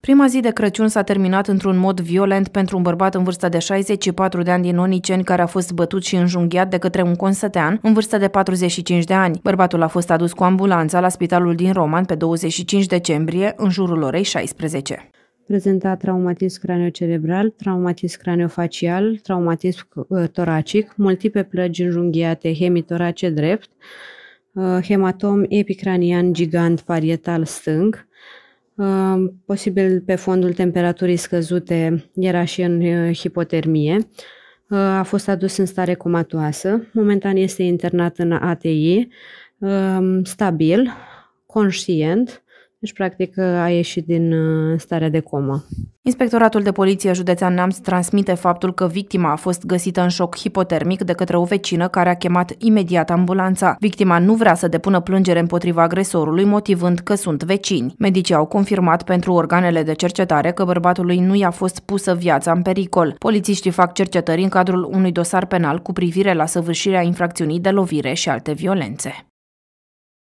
Prima zi de Crăciun s-a terminat într-un mod violent pentru un bărbat în vârstă de 64 de ani din Oniceni care a fost bătut și înjunghiat de către un consătean în vârstă de 45 de ani. Bărbatul a fost adus cu ambulanța la spitalul din Roman pe 25 decembrie în jurul orei 16 prezenta traumatism craniocerebral, traumatism craniofacial, traumatism uh, toracic, multiple plăgi înjunghiate hemitorace drept, uh, hematom epicranian gigant parietal stâng, Posibil pe fondul temperaturii scăzute era și în uh, hipotermie. Uh, a fost adus în stare comatoasă. Momentan este internat în ATI, um, stabil, conștient, deci, practic, a ieșit din uh, starea de comă. Inspectoratul de poliție județean Neamț transmite faptul că victima a fost găsită în șoc hipotermic de către o vecină care a chemat imediat ambulanța. Victima nu vrea să depună plângere împotriva agresorului, motivând că sunt vecini. Medicii au confirmat pentru organele de cercetare că bărbatului nu i-a fost pusă viața în pericol. Polițiștii fac cercetări în cadrul unui dosar penal cu privire la săvârșirea infracțiunii de lovire și alte violențe.